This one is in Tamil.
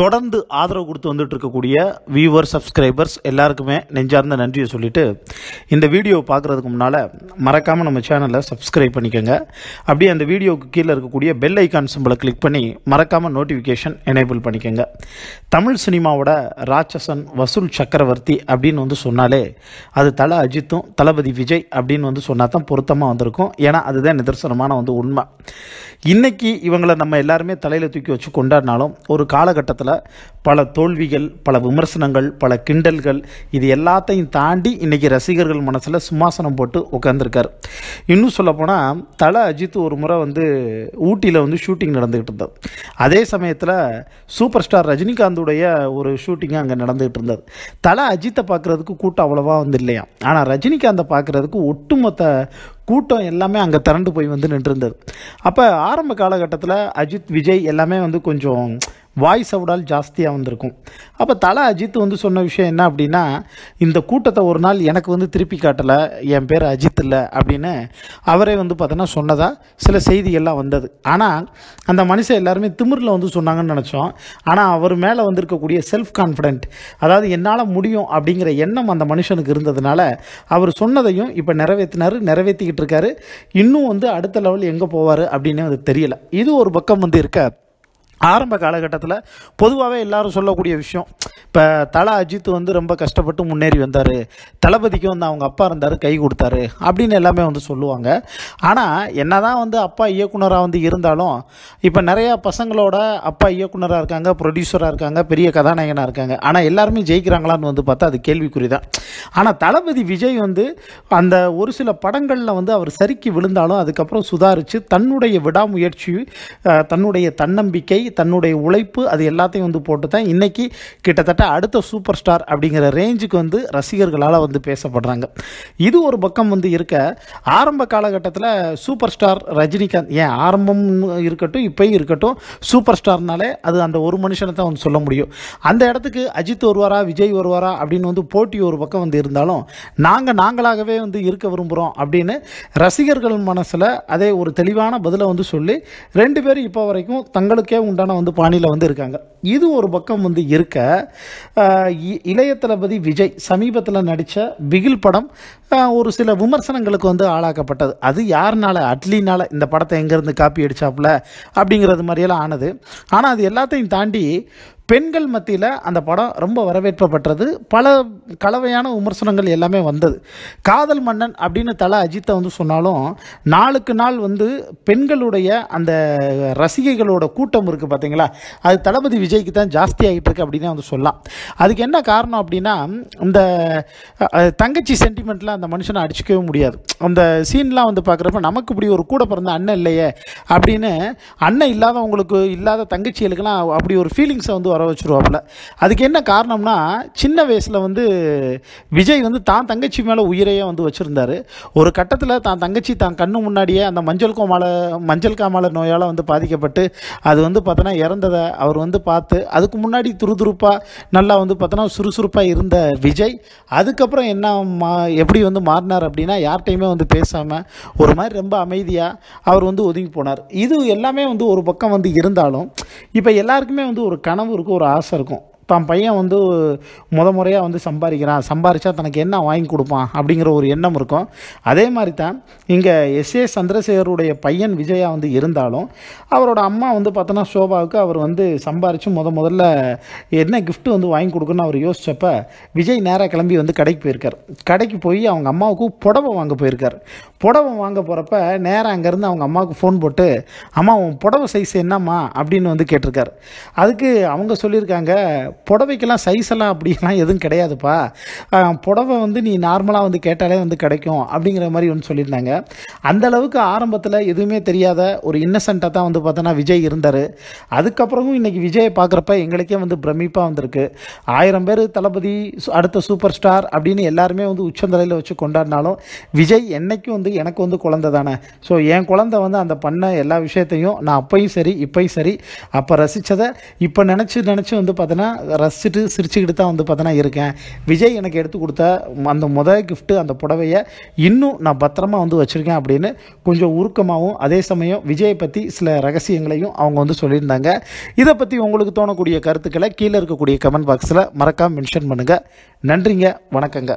தொடர்ந்து ஆதரவு கொடுத்து வந்துட்டு இருக்கக்கூடிய வியூவர் சப்ஸ்கிரைபர்ஸ் எல்லாருக்குமே நெஞ்சார்ந்த நன்றியை சொல்லிவிட்டு இந்த வீடியோ பார்க்குறதுக்கு முன்னால் மறக்காமல் நம்ம சேனலை சப்ஸ்கிரைப் பண்ணிக்கோங்க அப்படியே அந்த வீடியோவுக்கு கீழே இருக்கக்கூடிய பெல் ஐக்கான் சிம்பிளை கிளிக் பண்ணி மறக்காமல் நோட்டிஃபிகேஷன் எனேபிள் பண்ணிக்கோங்க தமிழ் சினிமாவோட ராட்சசன் வசூல் சக்கரவர்த்தி அப்படின்னு வந்து சொன்னாலே அது தல அஜித்தும் தளபதி விஜய் அப்படின்னு வந்து சொன்னால் தான் பொருத்தமாக வந்திருக்கும் ஏன்னா அதுதான் நிதர்சனமான வந்து உண்மை இன்றைக்கி இவங்களை நம்ம எல்லாருமே தலையில் தூக்கி வச்சு கொண்டாடினாலும் ஒரு காலகட்டத்தில் பல தோல்விகள் பல விமர்சனங்கள் பல கிண்டல்கள் இது எல்லாத்தையும் தாண்டி இன்றைக்கி ரசிகர்கள் மனசில் சிம்மாசனம் போட்டு உட்காந்துருக்கார் இன்னும் சொல்லப்போனால் தலை அஜித் ஒரு முறை வந்து ஊட்டியில் வந்து ஷூட்டிங் நடந்துக்கிட்டு இருந்தது அதே சமயத்தில் சூப்பர் ஸ்டார் ரஜினிகாந்துடைய ஒரு ஷூட்டிங்கு அங்கே நடந்துகிட்டு இருந்தது தலை அஜித்தை பார்க்குறதுக்கு கூட்டம் அவ்வளோவா வந்து இல்லையா ஆனால் ரஜினிகாந்தை பார்க்குறதுக்கு ஒட்டுமொத்த கூட்டம் எல்லாமே அங்கே திரண்டு போய் வந்து நின்றுருந்தது அப்போ ஆரம்ப காலகட்டத்தில் அஜித் விஜய் எல்லாமே வந்து கொஞ்சம் வாய்ஸ் அவுடால் ஜாஸ்தியாக வந்திருக்கும் அப்போ தலை அஜித் வந்து சொன்ன விஷயம் என்ன அப்படின்னா இந்த கூட்டத்தை ஒரு நாள் எனக்கு வந்து திருப்பி காட்டலை என் பேர் அஜித் இல்லை அப்படின்னு அவரே வந்து பார்த்தோன்னா சொன்னதாக சில செய்திகள்லாம் வந்தது ஆனால் அந்த மனுஷன் எல்லாருமே திமிரில் வந்து சொன்னாங்கன்னு நினச்சோம் ஆனால் அவர் மேலே வந்திருக்கக்கூடிய செல்ஃப் கான்ஃபிடென்ட் அதாவது என்னால் முடியும் அப்படிங்கிற எண்ணம் அந்த மனுஷனுக்கு இருந்ததுனால அவர் சொன்னதையும் இப்போ நிறைவேற்றினார் நிறைவேற்றிக்கிட்டு இருக்காரு இன்னும் வந்து அடுத்த லெவல் எங்கே போவார் அப்படின்னு அது தெரியல இது ஒரு பக்கம் வந்து இருக்க ஆரம்ப காலகட்டத்தில் பொதுவாகவே எல்லாரும் சொல்லக்கூடிய விஷயம் இப்போ தலை அஜித் வந்து ரொம்ப கஷ்டப்பட்டு முன்னேறி வந்தார் தளபதிக்கு வந்து அவங்க அப்பா இருந்தார் கை கொடுத்தாரு அப்படின்னு எல்லாமே வந்து சொல்லுவாங்க ஆனால் என்ன தான் வந்து அப்பா இயக்குனராக வந்து இருந்தாலும் இப்போ நிறையா பசங்களோட அப்பா இயக்குனராக இருக்காங்க ப்ரொடியூசராக இருக்காங்க பெரிய கதாநாயகனாக இருக்காங்க ஆனால் எல்லாருமே ஜெயிக்கிறாங்களான்னு வந்து பார்த்தா அது கேள்விக்குறி தான் ஆனால் தளபதி விஜய் வந்து அந்த ஒரு சில படங்களில் வந்து அவர் சறுக்கி விழுந்தாலும் அதுக்கப்புறம் சுதாரித்து தன்னுடைய விடாமுயற்சி தன்னுடைய தன்னம்பிக்கை தன்னுடைய உழைப்பு அது எல்லாத்தையும் வந்து போட்டு தான் இன்றைக்கி கிட்டத்தட்ட அடுத்த சூப்பர் ஸ்டார் அப்படிங்கிற ரேஞ்சுக்கு வந்து ரசிகர்களால் வந்து பேசப்படுறாங்க இது ஒரு பக்கம் வந்து இருக்க ஆரம்ப காலகட்டத்தில் சூப்பர் ஸ்டார் ரஜினிகாந்த் ஏன் ஆரம்பம் இருக்கட்டும் இப்போயும் இருக்கட்டும் சூப்பர் ஸ்டார்னாலே அது அந்த ஒரு மனுஷனை தான் வந்து சொல்ல முடியும் அந்த இடத்துக்கு அஜித் வருவாரா விஜய் வருவாரா அப்படின்னு வந்து போட்டி ஒரு பக்கம் வந்து வந்து இருந்தாலும் நாங்கள் நாங்களாகவே வந்து இருக்க விரும்புகிறோம் அப்படின்னு ரசிகர்கள் மனசில் அதே ஒரு தெளிவான பதிலை வந்து சொல்லி ரெண்டு பேரும் இப்போ வரைக்கும் தங்களுக்கே உண்டான வந்து பாணியில் வந்து இருக்காங்க இது ஒரு பக்கம் வந்து இருக்க இளைய தளபதி விஜய் சமீபத்தில் நடித்த பிகில் படம் ஒரு சில விமர்சனங்களுக்கு வந்து ஆளாக்கப்பட்டது அது யாருனால அட்லினால் இந்த படத்தை எங்கேருந்து காப்பி அடித்தாப்புல அப்படிங்கிறது மாதிரியெல்லாம் ஆனது ஆனால் அது எல்லாத்தையும் தாண்டி பெண்கள் மத்தியில் அந்த படம் ரொம்ப வரவேற்பப்பட்டது பல கலவையான விமர்சனங்கள் எல்லாமே வந்தது காதல் மன்னன் அப்படின்னு தலை அஜித்தை வந்து சொன்னாலும் நாளுக்கு நாள் வந்து பெண்களுடைய அந்த ரசிகைகளோட கூட்டம் இருக்குது பார்த்தீங்களா அது தளபதி விஜய்க்கு தான் ஜாஸ்தி ஆகிட்டு இருக்கு அப்படின்னு வந்து சொல்லலாம் அதுக்கு என்ன காரணம் அப்படின்னா இந்த தங்கச்சி சென்டிமெண்ட்டில் அந்த மனுஷனை அடிச்சிக்கவே முடியாது அந்த சீன்லாம் வந்து பார்க்குறப்ப நமக்கு இப்படி ஒரு கூட பிறந்த அண்ணன் இல்லையே அப்படின்னு அண்ணன் இல்லாதவங்களுக்கு இல்லாத தங்கச்சிகளுக்கெல்லாம் அப்படி ஒரு ஃபீலிங்ஸை வந்து வர வச்சுருவாப்புல அதுக்கு என்ன காரணம்னா சின்ன வயசில் வந்து விஜய் வந்து தான் தங்கச்சி மேலே உயிரையே வந்து வச்சுருந்தார் ஒரு கட்டத்தில் தான் தங்கச்சி தான் கண்ணு முன்னாடியே அந்த மஞ்சள் கோமாலை மஞ்சள் காமாலை நோயால் வந்து பாதிக்கப்பட்டு அது வந்து பார்த்தோன்னா இறந்ததை அவர் வந்து பார்த்து அதுக்கு முன்னாடி துருதுருப்பாக நல்லா வந்து பார்த்தோன்னா சுறுசுறுப்பாக இருந்த விஜய் அதுக்கப்புறம் என்ன மா எப்படி வந்து மாறினார் அப்படின்னா யார்கிட்டையுமே வந்து பேசாமல் ஒரு மாதிரி ரொம்ப அமைதியாக அவர் வந்து ஒதுங்கி போனார் இது எல்லாமே வந்து ஒரு பக்கம் வந்து இருந்தாலும் இப்போ எல்லாருக்குமே வந்து ஒரு கனவு இருக்கும் ஒரு ஆசை இருக்கும் தான் பையன் வந்து முத முறையாக வந்து சம்பாதிக்கிறான் சம்பாரித்தா தனக்கு என்ன வாங்கி கொடுப்பான் அப்படிங்கிற ஒரு எண்ணம் இருக்கும் அதே மாதிரி தான் இங்கே எஸ் ஏ சந்திரசேகருடைய பையன் விஜயா வந்து இருந்தாலும் அவரோட அம்மா வந்து பார்த்தோன்னா சோபாவுக்கு அவர் வந்து சம்பாரித்து முத முதல்ல என்ன கிஃப்ட் வந்து வாங்கி கொடுக்குன்னு அவர் யோசித்தப்ப விஜய் நேராக கிளம்பி வந்து கடைக்கு போயிருக்கார் கடைக்கு போய் அவங்க அம்மாவுக்கு புடவை வாங்க போயிருக்கார் புடவை வாங்க போகிறப்ப நேராக அங்கேருந்து அவங்க அம்மாவுக்கு ஃபோன் போட்டு அம்மா உன் புடவை சைஸ் என்னம்மா அப்படின்னு வந்து கேட்டிருக்கார் அதுக்கு அவங்க சொல்லியிருக்காங்க புடவைக்கெல்லாம் சைஸ் எல்லாம் அப்படிலாம் எதுவும் கிடையாதுப்பா புடவை வந்து நீ நார்மலாக வந்து கேட்டாலே வந்து கிடைக்கும் அப்படிங்கிற மாதிரி ஒன்று சொல்லியிருந்தாங்க அந்த அளவுக்கு ஆரம்பத்தில் எதுவுமே தெரியாத ஒரு இன்னசென்ட்டாக தான் வந்து பார்த்தோன்னா விஜய் இருந்தார் அதுக்கப்புறமும் இன்றைக்கி விஜயை பார்க்குறப்ப எங்களுக்கே வந்து பிரமிப்பாக வந்திருக்கு ஆயிரம் பேர் தளபதி அடுத்த சூப்பர் ஸ்டார் அப்படின்னு எல்லாருமே வந்து உச்சந்தலையில் வச்சு கொண்டாடினாலும் விஜய் என்றைக்கும் வந்து எனக்கு வந்து குழந்தை தானே ஸோ என் குழந்தை வந்து அந்த பண்ண எல்லா விஷயத்தையும் நான் அப்பையும் சரி இப்பையும் சரி அப்போ ரசித்ததை இப்போ நினச்சி நினச்சி வந்து பார்த்தோன்னா ரசிச்சுட்டு சிரிச்சுக்கிட்டு தான் வந்து பார்த்தோன்னா இருக்கேன் விஜய் எனக்கு எடுத்து கொடுத்த அந்த முதல் கிஃப்ட்டு அந்த புடவையை இன்னும் நான் பத்திரமா வந்து வச்சுருக்கேன் அப்படின்னு கொஞ்சம் உருக்கமாகவும் அதே சமயம் விஜயை பற்றி சில ரகசியங்களையும் அவங்க வந்து சொல்லியிருந்தாங்க இதை பற்றி உங்களுக்கு தோணக்கூடிய கருத்துக்களை கீழே இருக்கக்கூடிய கமெண்ட் பாக்ஸில் மறக்காமல் மென்ஷன் பண்ணுங்கள் நன்றிங்க வணக்கங்க